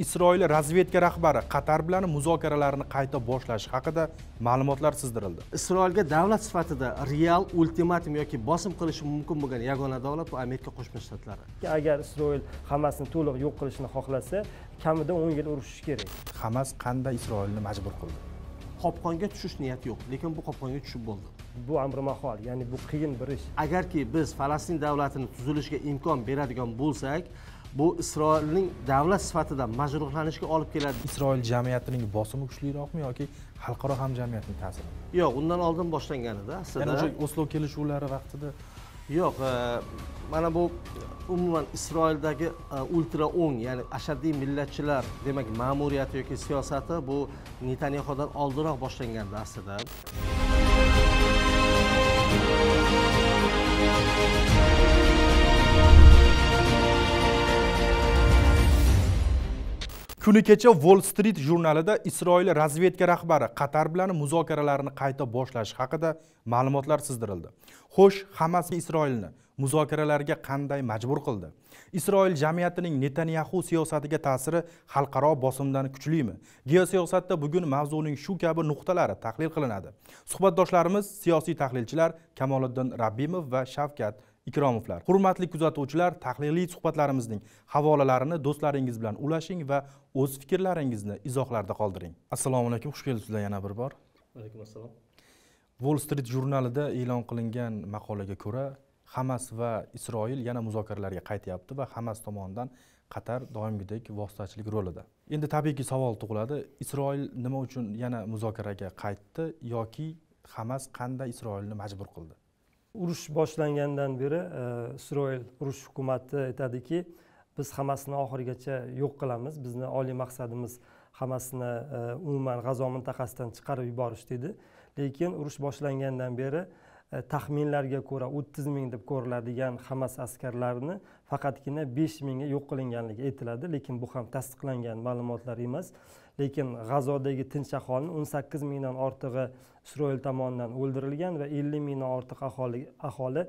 isroil razvedka rahbari qatar bilan muzokaralarni qayta boshlash haqida ma'lumotlar sizdirildi isroilga davlat sifatida real ultimatum yoki bosim qilishi mumkin bo'lgan yagona davlat bu amerika qo'shma shtatlari agar isroil hamasni to'liq yo'q qilishni xohlasa kamida 10 yil urushishi kerak hamas qanday isroilni majbur qildi qopqonga tushish niyati yo'q lekin bu qopqonga tushib bo'ldi bu amr mahol ya'ni bu qiyin bir ish agarki biz falastin davlatini tuzilishiga imkon beradigan bo'lsak bu isroilning davlat sifatida majruhlanishga olib keladi isroil jamiyatining bosimi kuchliroqmi yoki xalqaro hamjamiyatning ta'siri yo'q undan oldin boshlangan edi aslida ya'ni oslo kelishuvlari vaqtida yo'q e, mana bu umuman isroildagi e, ultra o'ng ya'ni ashaddiy millatchilar demak ma'muriyati yoki siyosati bu netanyaxodan oldinroq boshlangandi aslida kuni kecha wall street jurnalida isroil razvedka rahbari qatar bilan muzokaralarni qayta boshlash haqida ma'lumotlar sizdirildi xo'sh hamas isroilni muzokaralarga qanday majbur qildi isroil jamiyatining netanyaxu siyosatiga ta'siri xalqaro bosimdan kuchlimi geosiyosatda bugun mavzuning shu kabi nuqtalari tahlil qilinadi suhbatdoshlarimiz siyosiy tahlilchilar kamoliddin rabbimov va shavkat ikromovlar hurmatli kuzatuvchilar tahliliy suhbatlarimizning havolalarini do'stlaringiz bilan ulashing va o'z fikrlaringizni izohlarda qoldiring assalomu alaykum xush kelibsizlar yana bir bor alaykum assalom wall street jurnalida e'lon qilingan maqolaga ko'ra hamas va isroil yana muzokaralarga qaytyapti va hamas tomonidan qatar doimgidek vositachilik rolida endi tabiiyki savol tug'iladi isroil nima uchun yana muzokaraga qaytdi yoki hamas qanday isroilni majbur qildi urush boshlangandan beri e, isroil urush hukumati aytadiki biz hammasini oxirigacha yo'q qilamiz bizni oliy maqsadimiz hammasini e, umuman g'azo mintaqasidan chiqarib yuborish dedi lekin urush boshlangandan beri e, taxminlarga ko'ra o'ttiz ming deb ko'riladigan hamas askarlarini faqatgina besh mingga yo'q qilinganligi aytiladi lekin bu ham tasdiqlangan ma'lumotlar emas lekin g'azodagi tinch aholini o'n sakkiz mingdan ortig'i isroil tomonidan o'ldirilgan va ellik mingdan ortiq aholi aholi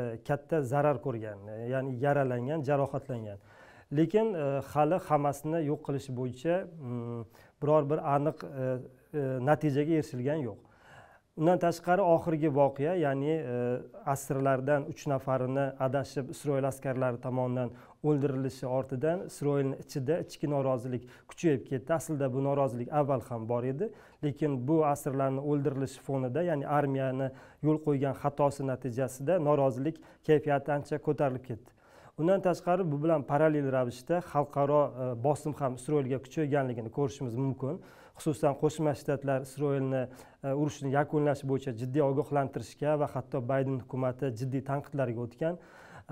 e, katta zarar ko'rgan e, ya'ni yaralangan jarohatlangan lekin e, hali hamasni yo'q qilish bo'yicha mm, biror bir aniq natijaga erishilgani yo'q undan tashqari oxirgi voqea ya'ni e, asrlardan uch nafarini adashib isroil askarlari tomonidan o'ldirilishi ortidan isroilni ichida ichki norozilik kuchayib ketdi aslida bu norozilik avval ham bor edi lekin bu asrlarni o'ldirilishi fonida ya'ni armiyani yo'l qo'ygan xatosi natijasida norozilik kayfiyati ancha ko'tarilib ketdi undan tashqari bu bilan parallel ravishda xalqaro e, bosim ham isroilga kuchayganligini ko'rishimiz mumkin xususan qo'shma shtatlar isroilni e, urushni yakunlash bo'yicha jiddiy ogohlantirishga va hatto bayden hukumati jiddiy tanqidlarga o'tgan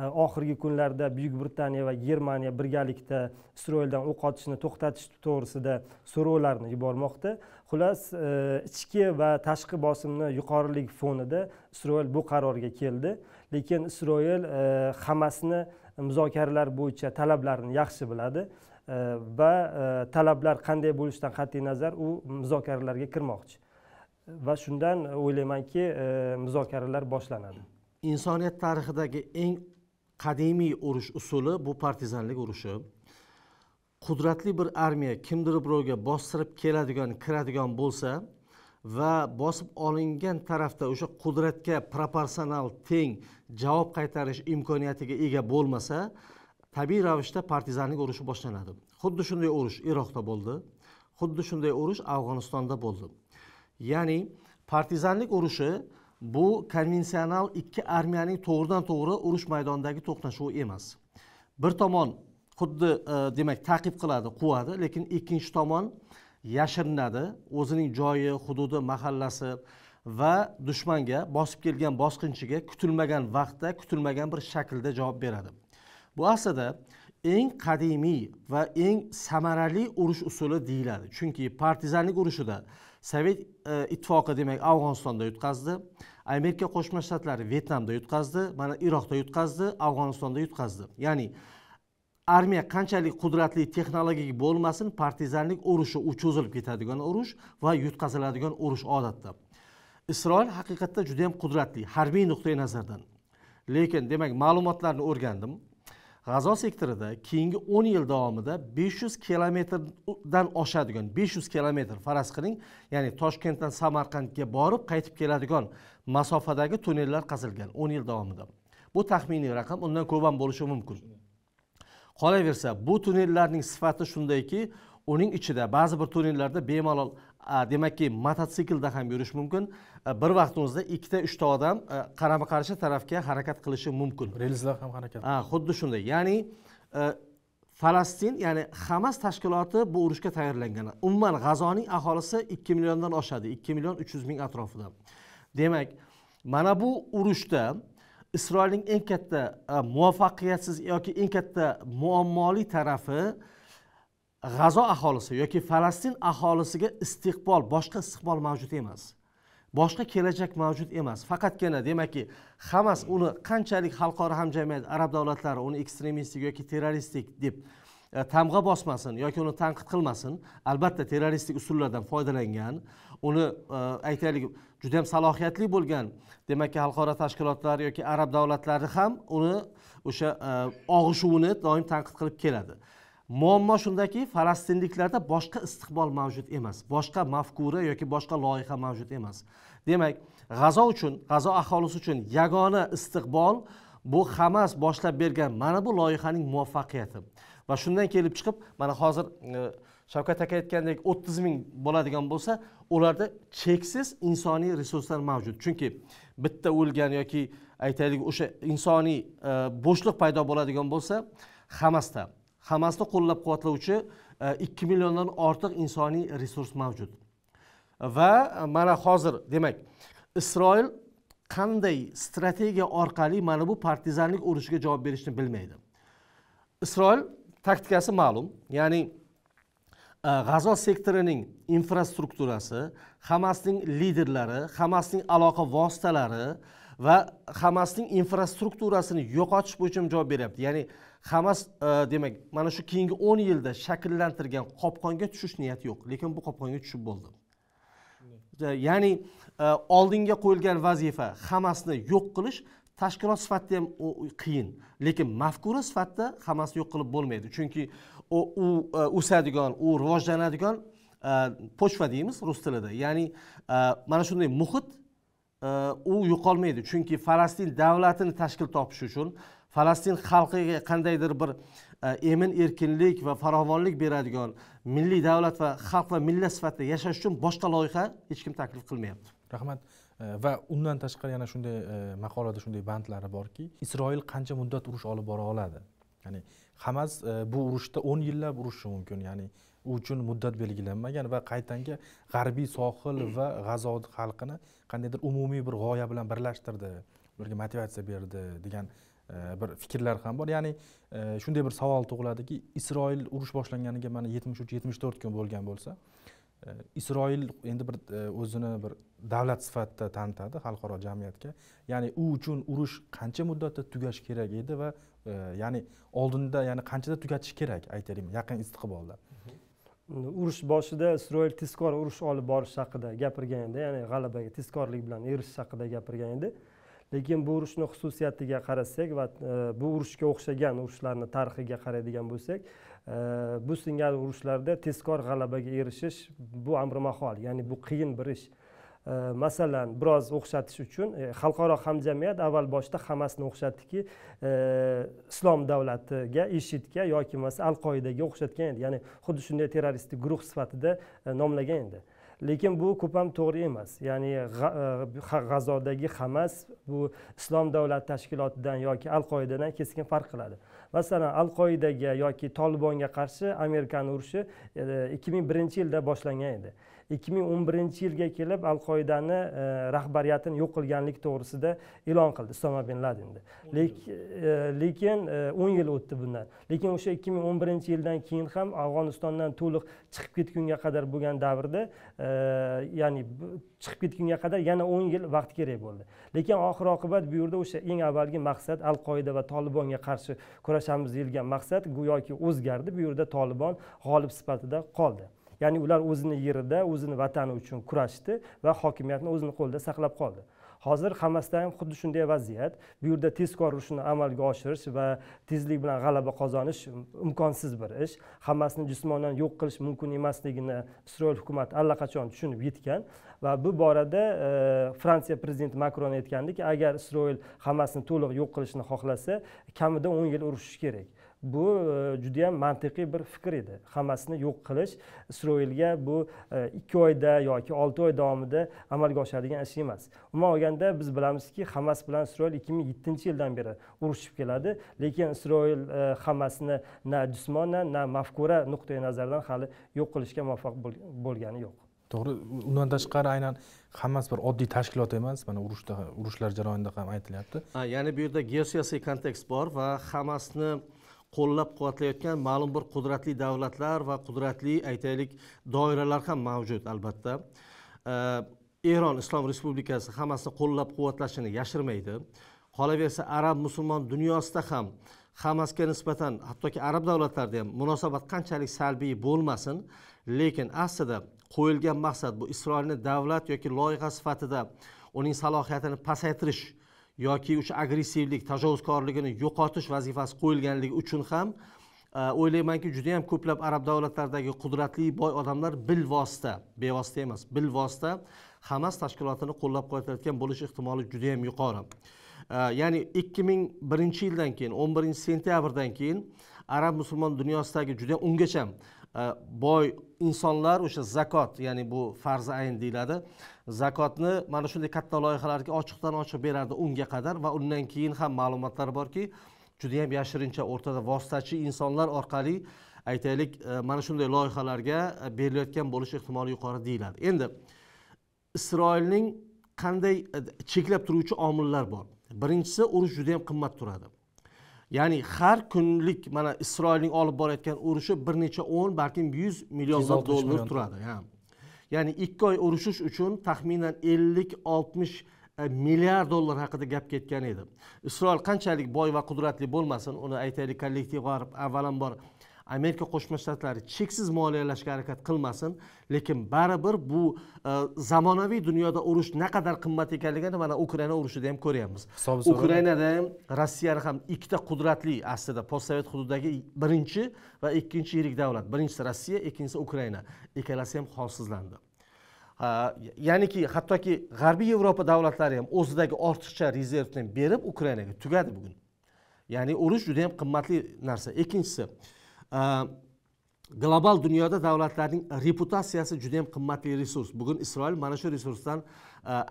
e, oxirgi kunlarda buyuk britaniya va germaniya birgalikda isroildan o'q otishni to'xtatish to'g'risida so'rovlarni yubormoqda xullas e, ichki va tashqi bosimni yuqorilik fonida isroil bu qarorga keldi lekin isroil hamasni muzokaralar bo'yicha talablarini yaxshi biladi Э, va э, talablar qanday bo'lishidan qat'iy nazar u muzokaralarga kirmoqchi va shundan o'ylaymanki e, muzokaralar boshlanadi insoniyat tarixidagi eng qadimiy urush usuli bu partizanlik urushi qudratli bir armiya kimdir birovga bostirib keladigan kiradigan bo'lsa va bosib olingan tarafda o'sha qudratga proporsional teng javob qaytarish imkoniyatiga ega bo'lmasa tabiiy ravishda partizanlik urushi boshlanadi xuddi shunday urush iroqda bo'ldi xuddi shunday urush afg'onistonda bo'ldi ya'ni partizanlik urushi bu konvensional ikki armiyaning to'g'ridan to'g'ri urush maydonidagi to'qnashuvi emas bir tomon xuddi e, demak ta'qib qiladi quvadi lekin ikkinchi tomon yashirinadi o'zining joyi hududi mahallasi va dushmanga bosib kelgan bosqinchiga kutilmagan vaqtda kutilmagan bir shaklda javob beradi bu aslida eng qadimiy va eng samarali urush usuli deyiladi chunki partizanlik urushida sovet e, ittifoqi demak afg'onistonda yutqazdi amerika qo'shma shtatlari vyetnamda yutqazdi mana iroqda yutqazdi afg'onistonda yutqazdi ya'ni armiya qanchalik qudratli texnologik bo'lmasin partizanlik urushi u cho'zilib ketadigan urush va yutqaziladigan urush odatda isroil haqiqatda juda yam qudratli harbiy nuqtai nazardan lekin demak ma'lumotlarni o'rgandim g'azo sektorida keyingi 10 yil davomida 500 kilometrdan oshadigan 500 kilometr faraz qiling ya'ni toshkentdan samarqandga borib qaytib keladigan masofadagi tunnellar qazilgan 10 yil davomida bu taxminiy raqam undan ko'p ham bo'lishi mumkin qolaversa bu tunnellarning sifati shundayki uning ichida ba'zi bir tunnellarda bemalol demakki mototsiklda ham yurish mumkin e, bir vaqtingizda ikkita uchta odam e, qarama qarshi tarafga harakat qilishi mumkin relslar ham harakat xuddi shunday ya'ni e, falastin ya'ni hamas tashkiloti bu urushga tayyorlangan umuman g'azoning aholisi ikki milliondan oshadi ikki million uch yuz ming atrofida demak mana bu urushda isroilning eng katta muvaffaqiyatsiz yoki eng katta muammoli tarafi g'azo aholisi yoki falastin aholisiga istiqbol boshqa istiqbol mavjud emas boshqa kelajak mavjud emas faqatgina demakki hamas uni qanchalik xalqaro hamjamiyat arab davlatlari uni ekstremistik yoki terroristik deb e, tamg'a bosmasin yoki uni tanqid qilmasin albatta terroristik usullardan foydalangan uni e, aytaylik juda yam salohiyatli bo'lgan demakki xalqaro tashkilotlar yoki arab davlatlari ham uni o'sha e, og'ishuvini doim tanqid qilib keladi muammo shundaki falastinliklarda boshqa istiqbol mavjud emas boshqa mafkura yoki boshqa loyiha mavjud emas demak g'azo uchun g'azo aholisi uchun yagona istiqbol bu hamas boshlab bergan mana bu loyihaning muvaffaqiyati va shundan kelib chiqib mana hozir e, shavkat aka aytgandek o'ttiz ming bo'ladigan bo'lsa ularda cheksiz insoniy resurslar mavjud chunki bitta o'lgan yoki aytaylik o'sha insoniy e, bo'shliq paydo bo'ladigan bo'lsa hamasda hamasni qo'llab quvvatlovchi e, ikki milliondan ortiq insoniy resurs mavjud va e, mana hozir demak isroil qanday strategiya orqali mana bu partizanlik urushiga javob berishni bilmaydi isroil taktikasi ma'lum ya'ni e, g'azo sektorining infrastrukturasi hamasning liderlari hamasning aloqa vositalari va hamasning infrastrukturasini yo'qotish bo'yicha javob beryapti ya'ni hamas e, demak mana shu keyingi o'n yilda shakllantirgan qopqonga tushish niyati yo'q lekin bu qopqonga tushib bo'ldi ya'ni e, oldinga qo'yilgan vazifa hamasni yo'q qilish tashkilot sifatida ham qiyin lekin mafkura sifatida hamasni yo'q qilib bo'lmaydi chunki u e, o'sadigan u rivojlanadigan pochva deymiz rus tilida ya'ni mana shunday muhit u yo'qolmaydi chunki falastin davlatini tashkil topish uchun falastin xalqiga qandaydir bir e, emin erkinlik va farovonlik beradigan milliy davlat va xalq va millat sifatida yashash uchun boshqa loyiha hech kim taklif qilmayapti rahmat e, va undan tashqari yana shunday e, maqolada shunday bandlari borki isroil qancha muddat urush olib bora oladi ya'ni hamas e, bu urushda o'n yillab urushi mumkin ya'ni u uchun muddat belgilanmagan va qaytanga g'arbiy sohil va g'azo xalqini qandaydir umumiy bir g'oya bilan birlashtirdi ularga motivatsiya berdi degan e, bir fikrlar ham bor ya'ni e, shunday bir savol tug'iladiki isroil urush boshlanganiga mana yetmish uch yetmish to'rt kun bo'lgan bo'lsa isroil endi bir o'zini bir davlat sifatida tanitadi xalqaro jamiyatga ya'ni u uchun urush qancha muddatda tugashi kerak edi va ya'ni oldinda ya'ni qanchada tugatish kerak aytaylik yaqin istiqbolda urush boshida isroil tezkor urush olib borish haqida gapirgan edi ya'ni g'alabaga tezkorlik bilan erishish haqida gapirgan edi lekin bu urushni xususiyatiga qarasak va e, bu urushga o'xshagan urushlarni tarixiga qaraydigan bo'lsak e, bu singari urushlarda tezkor g'alabaga erishish bu amri mahol ya'ni bu qiyin bir ish Э, masalan biroz o'xshatish uchun e, xalqaro hamjamiyat avval boshda hamasni o'xshatdiki e, islom davlatiga ishidga yoki bo'lmasa al qoidaga o'xshatgan edi ya'ni xuddi shunday terroristik guruh sifatida e, nomlagan edi lekin bu ko'p ham to'g'ri emas ya'ni g'azodagi hamas bu islom davlati tashkilotidan yoki al qoidadan keskin farq qiladi masalan al qoidaga yoki tolibonga qarshi amerikani urushi ikki ming birinchi yilda boshlangan edi ikki ming o'n birinchi yilga kelib al qoidani e, rahbariyatini yo'q qilganlik to'g'risida e'lon qildi usama bin ladinni e, lekin e, o'n yil o'tdi bundan lekin o'sha ikki ming o'n birinchi yildan keyin ham afg'onistondan to'liq chiqib ketgunga qadar bo'lgan davrda ya'ni chiqib ketgunga qadar yana o'n yil vaqt kerak bo'ldi lekin oxir oqibat bu yerda o'sha eng avvalgi maqsad al qoida va tolibonga qarshi kurashamiz deyilgan maqsad go'yoki o'zgardi bu yerda tolibon g'olib sifatida qoldi ya'ni ular o'zini yerida o'zini vatani uchun kurashdi va hokimiyatni o'zini qo'lida saqlab qoldi hozir hamasda ham xuddi shunday vaziyat bu yerda tezkor urushni amalga oshirish va tezlik bilan g'alaba qozonish imkonsiz bir ish hammasini jismonan yo'q qilish mumkin emasligini isroil hukumati allaqachon tushunib yetgan va bu borada e, fransiya prezidenti makron aytgandiki agar isroil hammasini to'liq yo'q qilishni xohlasa kamida o'n yil urushishi kerak bu e, juda yam mantiqiy bir fikr edi hamasni yo'q qilish isroilga bu e, ikki oyda yoki olti oy davomida amalga oshadigan ish emas umuman olganda biz bilamizki hamas bilan isroil ikki ming yettinchi yildan beri urushib keladi lekin isroil e, hamasni na jismonan na mafkura nuqtai nazardan hali yo'q qilishga muvaffaq bo'lgani yo'q to'g'ri undan tashqari aynan hammas bir oddiy tashkilot emas mana urushda urushlar jarayonida ham aytilyapti ya'ni bu yerda geosiyosiy kontekst bor va hamasni qo'llab quvvatlayotgan ma'lum bir qudratli davlatlar va qudratli aytaylik doiralar ham mavjud albatta eron islom respublikasi hammasini qo'llab quvvatlashini yashirmaydi qolaversa arab musulmon dunyosida ham hamasga nisbatan hattoki arab davlatlarida ham munosabat qanchalik salbiy bo'lmasin lekin aslida qo'yilgan maqsad bu isroilni davlat yoki loyiha sifatida uning salohiyatini pasaytirish yoki o'sha agressivlik tajovuzkorligini yo'qotish vazifasi qo'yilganligi uchun ham e, o'ylaymanki juda yam ko'plab arab davlatlaridagi qudratli boy odamlar bilvosita bevosita emas bilvosita hamas tashkilotini qo'llab quvvatlayotgan bo'lish ehtimoli juda yam yuqori e, ya'ni ikki ming birinchi yildan keyin o'n birinchi sentyabrdan keyin arab musulmon dunyosidagi juda ungacha e, boy insonlar o'sha zakot ya'ni bu farzi ayn deyiladi zakotni mana shunday katta loyihalarga ochiqdan ochiq berardi unga qadar va undan keyin ham ma'lumotlar borki judayam yashirincha o'rtada vositachi insonlar orqali aytaylik e, mana shunday loyihalarga berilayotgan bo'lish ehtimoli yuqori deyiladi endi isroilning qanday e, cheklab turuvchi omillar bor birinchisi urush judayam qimmat turadi ya'ni har kunlik mana isroilning olib borayotgan urushi bir necha o'n balkim yuz million dollar turadi ya'ni ikki oy urushish uchun taxminan ellik oltmish e, milliard dollar haqida gap ketgan edi isroil qanchalik boy va qudratli bo'lmasin uni aytaylik kollektiv g'arb avvalambor amerika qo'shma shtatlari cheksiz moliyalashga harakat qilmasin lekin baribir bu e, zamonaviy dunyoda urush naqadar qimmat ekanligini mana ukraina urushida ham ko'ryapmiz ukrainada ham rossiyani ham ikkita qudratli aslida postsovet hududidagi birinchi va ikkinchi yirik davlat birinchisi rossiya ikkinchisi ukraina ikkalasi ham holsizlandi ya'niki hattoki g'arbiy yevropa davlatlari ham o'zidagi ortiqcha rezervni berib ukrainaga tugadi bugun ya'ni urush juda yam qimmatli narsa ikkinchisi global dunyoda davlatlarning reputatsiyasi juda yam qimmatli resurs bugun isroil mana shu resursdan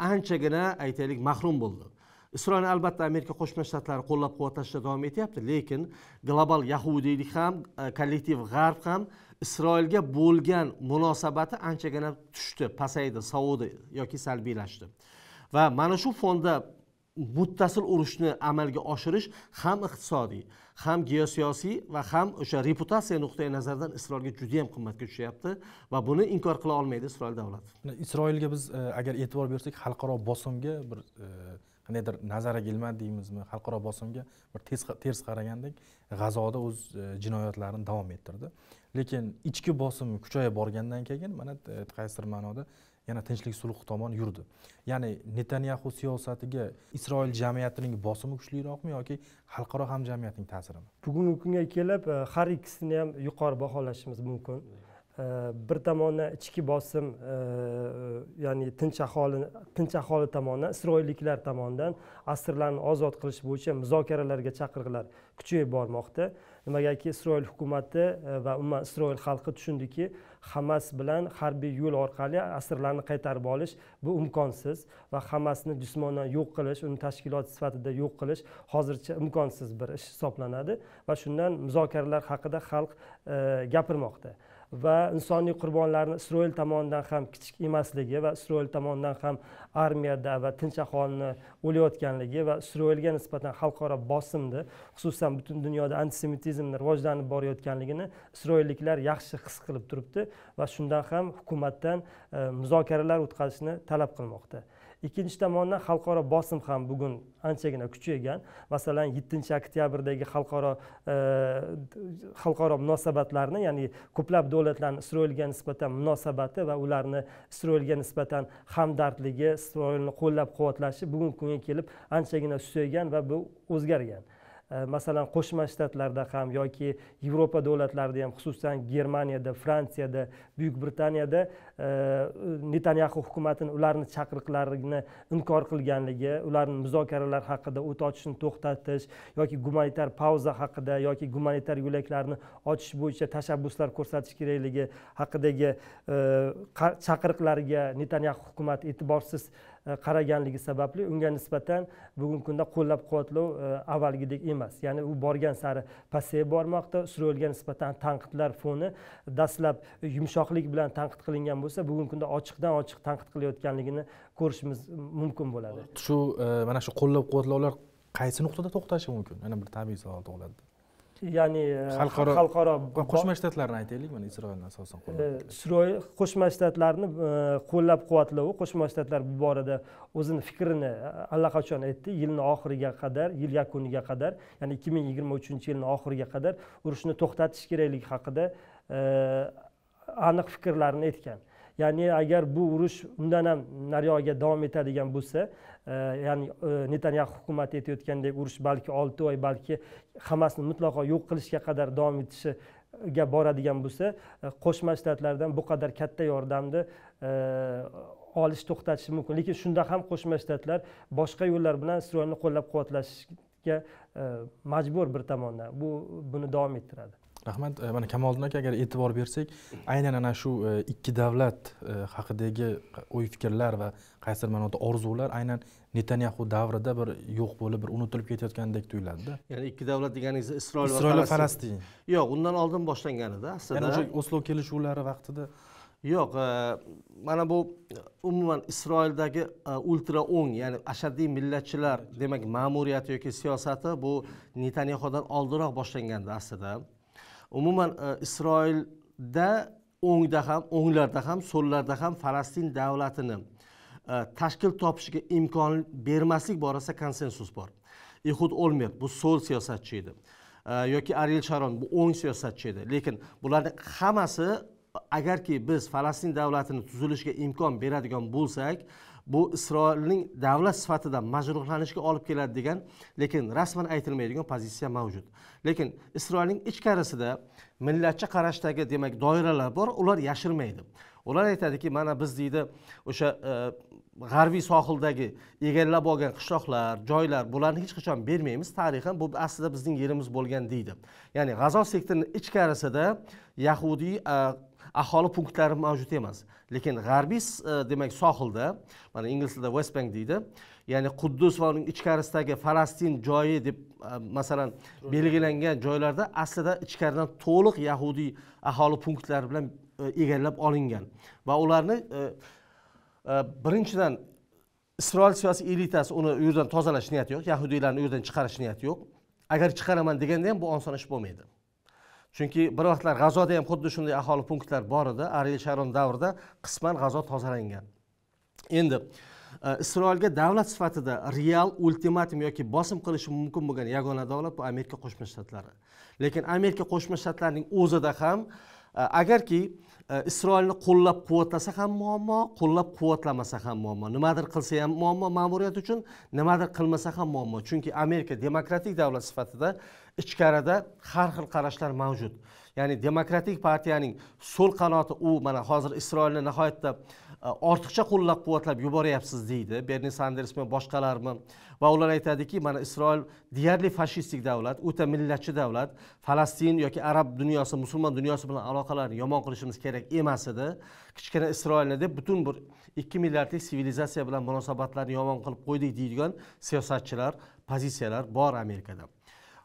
anchagina aytaylik mahrum bo'ldi isroilni albatta amerika qo'shma shtatlari qo'llab quvvatlashda davom etyapti lekin global yahudiylik ham kollektiv g'arb ham isroilga bo'lgan munosabati anchagina tushdi pasaydi sovudi yoki salbiylashdi va mana shu fonda muttasil urushni amalga oshirish ham iqtisodiy ham geosiyosiy va ham o'sha reputatsiya nuqtai nazaridan isroilga juda yam qimmatga tushyapti va buni inkor qila olmaydi isroil davlati isroilga biz e, agar e'tibor bersak xalqaro bosimga bir e, qandaydir nazariga ilmadi deymizmi xalqaro bosimga bir ters qaragandek g'azoda o'z e, jinoyatlarini davom ettirdi lekin ichki bosim kuchayib borgandan keyin mana qaysidir ma'noda yana tinchlik sulh tomon yurdi ya'ni netanyaxu siyosatiga isroil jamiyatining bosimi kuchliroqmi yoki xalqaro hamjamiyatning ta'sirimi bugungi kunga kelib e, har ikkisini ham yuqori baholashimiz mumkin bir tomondan ichki bosim e, e, ya'ni tinch aholi tinch aholi tomonidan isroilliklar tomonidan asirlarni ozod qilish bo'yicha muzokaralarga chaqiriqlar kuchayib bormoqda nimagaki isroil hukumati e, va umuman isroil xalqi tushundiki hamas bilan harbiy yo'l orqali asirlarni qaytarib olish bu imkonsiz va hamasni jismonan yo'q qilish uni tashkilot sifatida yo'q qilish hozircha imkonsiz bir ish hisoblanadi va shundan muzokaralar haqida xalq gapirmoqda va insoniy qurbonlarni isroil tomonidan ham kichik emasligi va isroil tomonidan ham armiyada va tinch aholini o'layotganligi va isroilga nisbatan xalqaro bosimni xususan butun dunyoda antisemitizmni rivojlanib borayotganligini isroilliklar yaxshi his qilib turibdi va shundan ham hukumatdan e, muzokaralar o'tkazishni talab qilmoqda ikkinchi tomondan xalqaro bosim ham bugun anchagina kuchaygan masalan yettinchi oktyabrdagi xalqaro e, xalqaro munosabatlarni ya'ni ko'plab davlatlarni isroilga nisbatan munosabati va ularni isroilga nisbatan hamdardligi isroilni qo'llab quvvatlashi bugungi kunga kelib anchagina susaygan va bu o'zgargan masalan qo'shma shtatlarda ham yoki yevropa davlatlarida ham xususan germaniyada fransiyada buyuk britaniyada netanyaxu hukumatini ularni chaqiriqlarini inkor qilganligi ularni muzokaralar haqida o't ochishni to'xtatish yoki gumanitar pauza haqida yoki gumanitar yo'laklarni ochish bo'yicha tashabbuslar ko'rsatish kerakligi haqidagi chaqiriqlarga netanyaxu hukumati e'tiborsiz E, qaraganligi sababli unga nisbatan bugungi kunda qo'llab quvvatlov e, avvalgidek emas ya'ni u borgan sari pasayib bormoqda isroilga nisbatan tanqidlar foni dastlab yumshoqlik bilan tanqid qilingan bo'lsa bugungi kunda ochiqdan ochiq tanqid qilayotganligini ko'rishimiz mumkin bo'ladi shu e, mana shu qo'llab quvvatlovlar qaysi nuqtada to'xtashi mumkin yana bir tabiiy savol tug'iladi ya'ni e, xalqaro xalqaro qo'shma shtatlarni aytaylik mana isroilni asosan e, isroil qo'shma shtatlarni e, qo'llab quvvatlovi qo'shma shtatlar bu borada o'zini fikrini allaqachon aytdi yilni oxiriga qadar yil yakuniga qadar ya'ni ikki ming yigirma uchinchi yilni oxiriga qadar urushni to'xtatish kerakligi haqida aniq fikrlarini aytgan ya'ni agar bu urush undan ham nariyoqga davom etadigan bo'lsa e, ya'ni e, netanyaxu hukumati aytayotgandek urush balki olti oy balki hamasni mutlaqo yo'q qilishga qadar davom etishiga boradigan bo'lsa e, qo'shma shtatlardan bu qadar katta yordamni olish to'xtatishi mumkin lekin shunda ham qo'shma shtatlar boshqa yo'llar bilan isroilni qo'llab quvvatlashga majbur bir tomondan bu buni davom ettiradi rahmat e, mana kamoliddin aka agar e'tibor bersak aynan ana shu e, ikki davlat e, haqidagi o'y fikrlar va qaysidir ma'noda orzular aynan netanyaxu davrida bir yo'q bo'lib bir unutilib ketayotgandek tuyuladida ya'ni ikki davlat deganingiz isroil va isroil va falastin yo'q undan oldin boshlangan edi aslida o'sha oslo kelishuvlari vaqtida yo'q mana bu umuman isroildagi ultra o'ng ya'ni ashaddiy millatchilar demak ma'muriyati yoki siyosati bu netanyaxudan oldinroq boshlangandi aslida umuman e, isroilda o'ngda ham o'nglarda ham so'llarda ham falastin davlatini e, tashkil topishiga imkon bermaslik borasida konsensus bor ehud olmert bu so'l siyosatchi edi e, yoki ariel sharon bu o'ng siyosatchi edi lekin bularni hammasi agarki biz falastin davlatini tuzilishiga imkon beradigan bo'lsak bu isroilning davlat sifatida majruhlanishga olib keladi degan lekin rasman aytilmaydigan pozitsiya mavjud lekin isroilning ichkarisida millatchi qarashdagi demak doiralar bor ular yashirmaydi ular aytadiki mana biz deydi o'sha e, g'arbiy sohildagi egallab olgan qishloqlar joylar bularni hech qachon bermaymiz tarixan bu aslida bizning yerimiz bo'lgan deydi ya'ni g'azo sektorini ichkarisida yahudiy e, aholi punktlari mavjud emas lekin g'arbiy e, demak sohilda mana ingliz tilida west bank deydi ya'ni quddus va uning ichkarisidagi falastin joyi deb e, masalan belgilangan joylarda aslida ichkaridan to'liq yahudiy aholi punktlari bilan e, egallab olingan va ularni birinchidan isroil siyosiy elitasi uni u yerdan tozalash niyati yo'q yahudiylarni u yerdan chiqarish niyati yo'q agar chiqaraman deganda ham bu oson ish bo'lmaydi chunki bir vaqtlar g'azoda ham xuddi shunday aholi punktlar bor edi ariel sharon davrida qisman g'azo tozalangan endi e, isroilga davlat sifatida real ultimatum yoki bosim qilishi mumkin bo'lgan yagona davlat bu amerika qo'shma shtatlari lekin amerika qo'shma shtatlarining o'zida ham e, agarki e, isroilni qo'llab quvvatlasa ham muammo qo'llab quvvatlamasa ham muammo nimadir qilsa ham muammo ma'muriyat uchun nimadir qilmasa ham muammo chunki amerika demokratik davlat sifatida ichkarida har xil qarashlar mavjud ya'ni demokratik partiyaning so'l qanoti u mana hozir isroilni nihoyatda e, ortiqcha qo'llab quvvatlab yuboryapsiz deydi berni sandersmi boshqalarmi va ular aytadiki mana isroil deyarli fashistik davlat o'ta millatchi davlat falastin yoki arab dunyosi musulmon dunyosi bilan aloqalarni yomon qilishimiz kerak emas edi kichkina isroilni deb butun bir ikki milliardlik sivilizatsiya bilan munosabatlarni yomon qilib qo'ydik deydigan siyosatchilar pozitsiyalar bor amerikada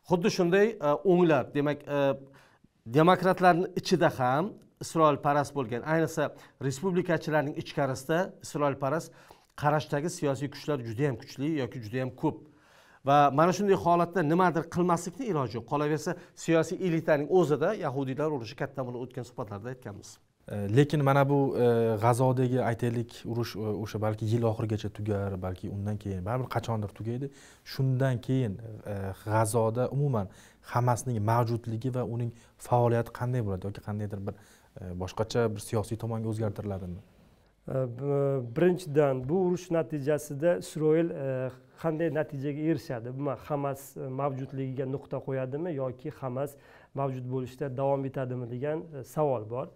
xuddi shunday e, o'nglar demak e, demokratlarni ichida ham isroilparast bo'lgan ayniqsa respublikachilarning ichkarisida isroilparast qarashdagi siyosiy kuchlar juda yam kuchli yoki juda yam ko'p va mana shunday holatda nimadir qilmaslikni iloji yo'q qolaversa siyosiy elitaning o'zida yahudiylar urushi katta bo'lib o'tgan suhbatlarda aytganmiz Э, lekin mana bu э, g'azodagi aytaylik urush e, o'sha balki yil oxirigacha tugar balki undan keyin baribir qachondir tugaydi shundan keyin e, g'azoda umuman hamasning mavjudligi va uning faoliyati qanday bo'ladi yoki qandaydir bir e, boshqacha bir siyosiy tomonga o'zgartiriladimi birinchidan bu urush natijasida isroil qanday natijaga erishadi hamas mavjudligiga nuqta qo'yadimi yoki hamas mavjud bo'lishda davom etadimi degan savol bor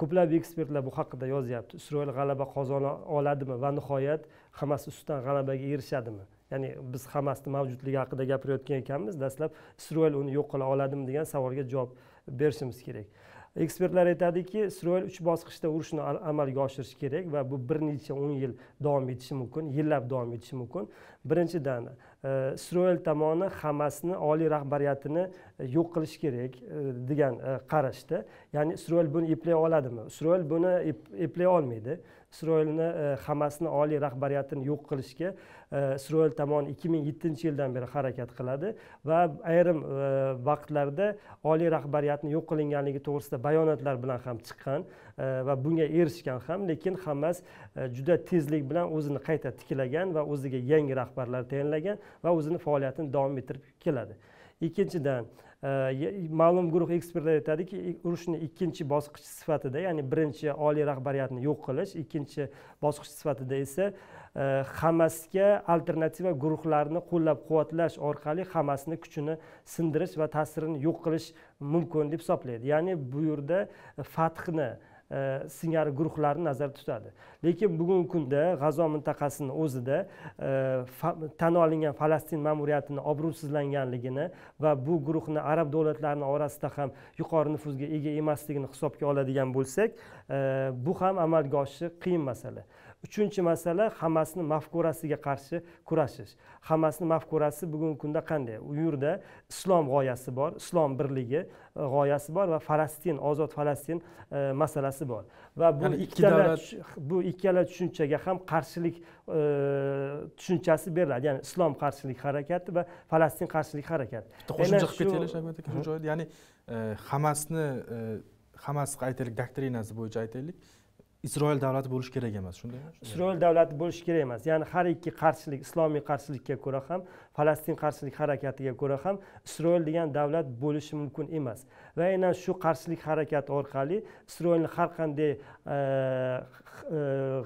ko'plab ekspertlar bu haqida yozyapti isroil g'alaba qozona oladimi va nihoyat hamas ustidan g'alabaga erishadimi ya'ni biz hamasni mavjudligi haqida gapirayotgan ekanmiz dastlab isroil uni yo'q qila oladimi degan savolga javob berishimiz kerak ekspertlar aytadiki isroil uch bosqichda urushni amalga oshirishi kerak va bu bir necha o'n yil davom etishi mumkin yillab davom etishi mumkin birinchidan e, isroil tomoni hamasni oliy rahbariyatini e, yo'q qilish kerak e, degan qarashda ya'ni isroil buni eplay oladimi isroil buni eplay olmaydi isroilni e, hamasni oliy rahbariyatini yo'q qilishga e, isroil tomon ikki ming yettinchi yildan beri harakat qiladi va ayrim e, vaqtlarda oliy rahbariyatni yo'q qilinganligi to'g'risida bayonotlar bilan ham chiqqan va bunga erishgan ham lekin hamas juda tezlik bilan o'zini qayta tiklagan va o'ziga yangi rahbarlar tayinlagan va o'zini faoliyatini davom ettirib keladi ikkinchidan Э, ma'lum guruh ekspertlar aytadiki urushni ikkinchi bosqich sifatida ya'ni birinchi oliy rahbariyatni yo'q qilish ikkinchi bosqich sifatida esa e, hamasga alternativa guruhlarni qo'llab quvvatlash orqali hamasni kuchini sindirish va ta'sirini yo'q qilish mumkin deb hisoblaydi ya'ni bu yerda e, fathni E, singari guruhlarni nazarda tutadi lekin bugungi kunda g'azo mintaqasini o'zida e, tan olingan falastin ma'muriyatini obro'sizlanganligini va bu guruhni arab davlatlarini orasida ham yuqori nufuzga ega emasligini hisobga oladigan bo'lsak e, bu ham amalga oshishi qiyin masala uchinchi masala hamasni mafkurasiga qarshi kurashish hamasni mafkurasi bugungi kunda qanday u yerda islom g'oyasi bor islom birligi e, g'oyasi bor va falastin ozod falastin e, masalasi bor va bu ikki davlat bu ikkala tushunchaga ham qarshilik e, tushunchasi beriladi ya'ni islom qarshilik harakati va falastin qarshilik harakati bitta qo'shimcha qilib ketaylik shavkat aka shu joyda ya'ni hamasni hamas aytaylik doktrinasi bo'yicha aytaylik isroil davlati bo'lishi kerak emas shundaymi isroil davlati bo'lishi kerak emas ya'ni har ikki qarshilik islomiy qarshilikka ko'ra ham falastin qarshilik harakatiga ko'ra ham isroil degan davlat bo'lishi mumkin emas va aynan shu qarshilik harakati orqali isroilni har qanday e, e,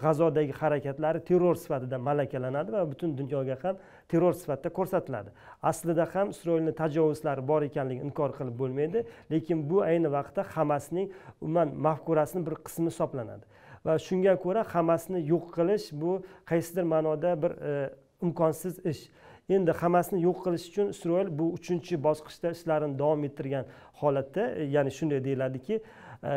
g'azodagi harakatlari terror sifatida malakalanadi va butun dunyoga ham terror sifatida ko'rsatiladi aslida ham isroilni tajovuzlari bor ekanligini inkor qilib bo'lmaydi lekin bu ayni vaqtda hamasning umuman mafkurasini bir qismi hisoblanadi va shunga ko'ra hammasini yo'q qilish bu qaysidir ma'noda bir e, imkonsiz ish endi hamasni yo'q qilish uchun isroil bu uchinchi bosqichda ishlarini davom ettirgan holatda e, ya'ni shunday deyiladiki e,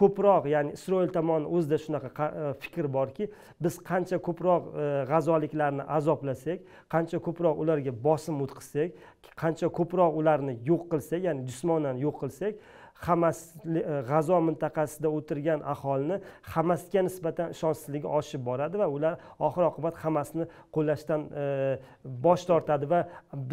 ko'proq ya'ni isroil tomoni o'zida shunaqa fikr borki biz qancha ko'proq g'azoliklarni azoblasak qancha ko'proq ularga bosim o'tkazsak qancha ko'proq ularni yo'q qilsak ya'ni jismonan yo'q qilsak hamas e, g'azo mintaqasida o'tirgan aholini hamasga nisbatan ishonchsizligi oshib boradi va ular oxir oqibat hamasni qo'llashdan e, bosh tortadi va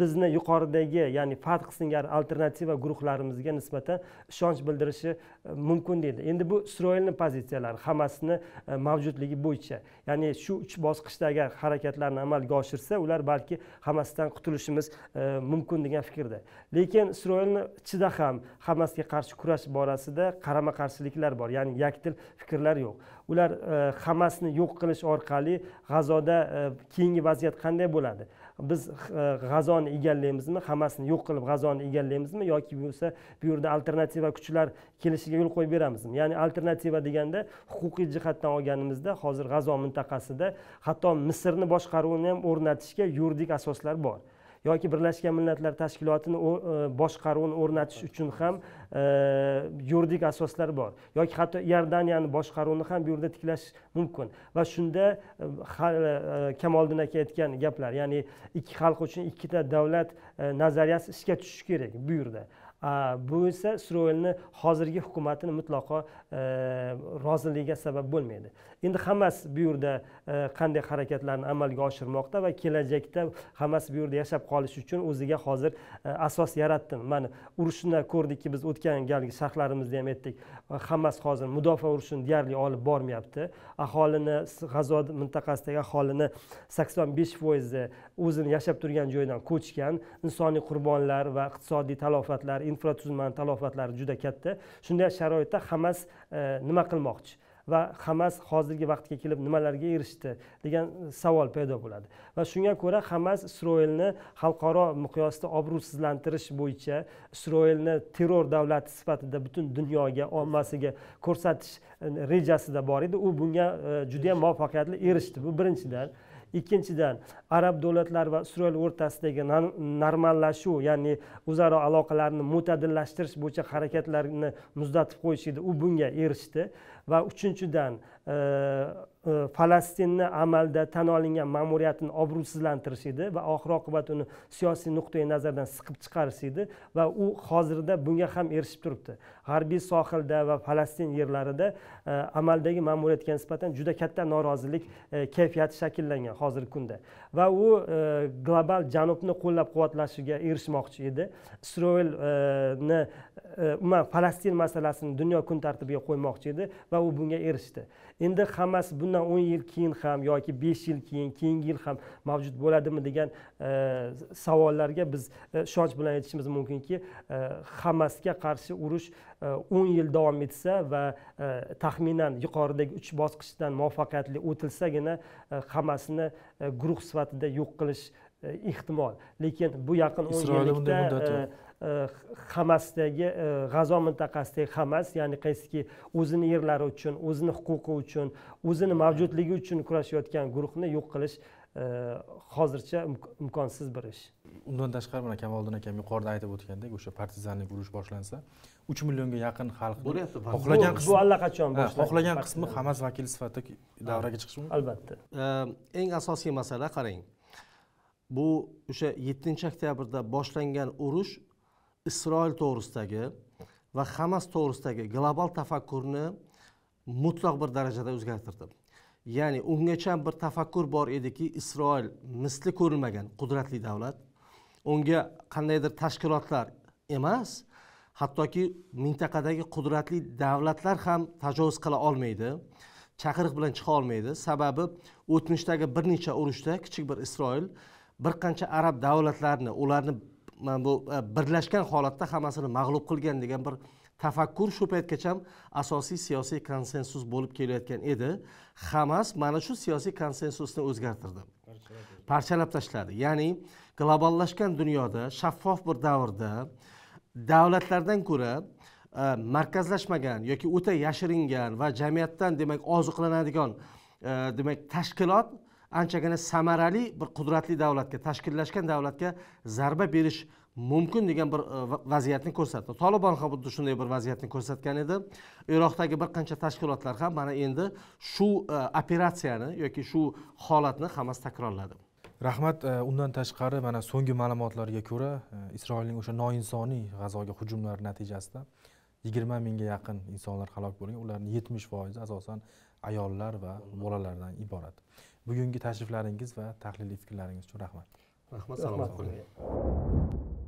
bizni yuqoridagi ya'ni fath singari alternativa guruhlarimizga nisbatan ishonch bildirishi e, mumkin deydi endi bu isroilni pozitsiyalari hamasni mavjudligi bo'yicha ya'ni shu uch bosqichda agar harakatlarni amalga oshirsa ular balki hamasdan qutulishimiz mumkin degan fikrda lekin isroilni ichida ham hamasga qarshi qarshi kurash borasida qarama qarshiliklar bor ya'ni yakdil fikrlar yo'q ular e, hamasni yo'q qilish orqali g'azoda e, keyingi vaziyat qanday bo'ladi biz e, g'azoni egallaymizmi hammasini yo'q qilib g'azoni egallaymizmi yoki bo'lmasa bu yerda alternativa kuchlar kelishiga yo'l qo'yib beramizmi ya'ni alternativa deganda huquqiy jihatdan olganimizda hozir g'azo mintaqasida hatto misrni boshqaruvini ham o'rnatishga yuridik asoslar bor yoki birlashgan millatlar tashkilotini e, boshqaruvini o'rnatish uchun ham e, yuridik asoslar bor yoki hatto iordaniyani boshqaruvini ham bu yerda tiklash mumkin va shunda e, kamoliddin aka aytgan gaplar ya'ni ikki xalq uchun ikkita davlat nazariyasi ishga tushishi kerak bu yerda bu esa isroilni hozirgi hukumatini mutlaqo roziligiga sabab bo'lmaydi endi hammasi bu yerda e, qanday harakatlarni amalga oshirmoqda va kelajakda hammasi bu yerda yashab qolish uchun o'ziga hozir e, asos yaratdim mana urushni ko'rdikki biz o'tgan galgi sharhlarimizda ham aytdik e, hammasi hozir mudofaa urushini deyarli olib bormayapti aholini g'azo mintaqasidagi aholini sakson besh foizi o'zini yashab turgan joyidan ko'chgan insoniy qurbonlar va iqtisodiy talofatlar infratuzilmani talofatlari juda katta shunday sharoitda hammas nima qilmoqchi va hamas hozirgi vaqtga kelib nimalarga erishdi degan savol paydo bo'ladi va shunga ko'ra hamas isroilni xalqaro miqyosda obro'sizlantirish bo'yicha isroilni terror davlati sifatida butun dunyoga ommasiga ko'rsatish e, rejasida bor edi u bunga e, judayam muvaffaqiyatli erishdi bu birinchidan ikkinchidan arab davlatlari va isroil o'rtasidagi normallashuv ya'ni o'zaro aloqalarni mo'tadillashtirish bo'yicha harakatlarni muzlatib qo'yish edi u bunga erishdi va uchinchidan e, e, falastinni amalda tan olingan ma'muriyatini obro'sizlantirish edi va oxir oqibat uni siyosiy nuqtai nazardan siqib chiqarish edi va u hozirda bunga ham erishib turibdi g'arbiy sohilda va falastin yerlarida e, amaldagi ma'muriyatga nisbatan juda katta norozilik kayfiyati shakllangan hozirgi kunda va u global janubni qo'llab quvvatlashiga erishmoqchi edi isroilni E, umuman falastin masalasini dunyo kun tartibiga qo'ymoqchi edi va u bunga erishdi endi hammasi bundan o'n yil keyin ham yoki besh yil keyin keyingi yil ham mavjud bo'ladimi degan e, savollarga biz e, ishonch bilan aytishimiz mumkinki hammasiga qarshi urush o'n yil davom etsa va taxminan yuqoridagi uch bosqichdan muvaffaqiyatli o'tilsagina hammasini guruh sifatida yo'q qilish E, ehtimol lekin bu yaqin o'n yillikda e, e, hamasdagi g'azo mintaqasidagi hamas ya'ni qaysiki o'zini yerlari uchun o'zini huquqi uchun o'zini mavjudligi uchun kurashayotgan guruhni yo'q qilish hozircha imkonsiz bir ish undan tashqari mana kamoliddin akam yuqorida aytib o'tgandek o'sha partizanlik urush boshlansa uch millionga yaqin xalq xohlagan qismi bu allaqachon xohlagan qismi hamas vakili sifatida davraga chiqishi mumkin albatta eng asosiy masala qarang bu o'sha yettinchi oktyabrda boshlangan urush isroil to'g'risidagi va hamas to'g'risidagi global tafakkurni mutlaq bir darajada o'zgartirdi ya'ni ungacha bir tafakkur bor ediki isroil misli ko'rilmagan qudratli davlat unga qandaydir tashkilotlar emas hattoki mintaqadagi qudratli davlatlar ham tajovuz qila olmaydi chaqiriq bilan chiqa olmaydi sababi o'tmishdagi bir necha urushda kichik bir isroil bir qancha arab davlatlarini ularni mana bu e, birlashgan holatda hammasini mag'lub qilgan degan bir tafakkur shu paytgacha ham asosiy siyosiy konsensus bo'lib kelayotgan edi hamas mana shu siyosiy konsensusni o'zgartirdi parchalab tashladi ya'ni globallashgan dunyoda shaffof bir davrda davlatlardan ko'ra e, markazlashmagan yoki o'ta yashiringan va jamiyatdan demak oziqlanadigan e, demak tashkilot anchagina samarali bir qudratli davlatga tashkillashgan davlatga zarba berish mumkin degan bir e, vaziyatni ko'rsatdi tolibon ham xuddi shunday bir vaziyatni ko'rsatgan edi iroqdagi bir qancha tashkilotlar ham mana endi shu e, operatsiyani yoki shu holatni hammasi takrorladi rahmat e, undan tashqari mana so'nggi ma'lumotlarga ko'ra isroilning o'sha noinsoniy g'azoga hujumlari natijasida yigirma mingga yaqin insonlar halok bo'lgan ularni yetmish foizi asosan ayollar va bolalardan iborat bugungi tashriflaringiz va tahliliy fikrlaringiz uchun rahmat rahmat salomat rahmat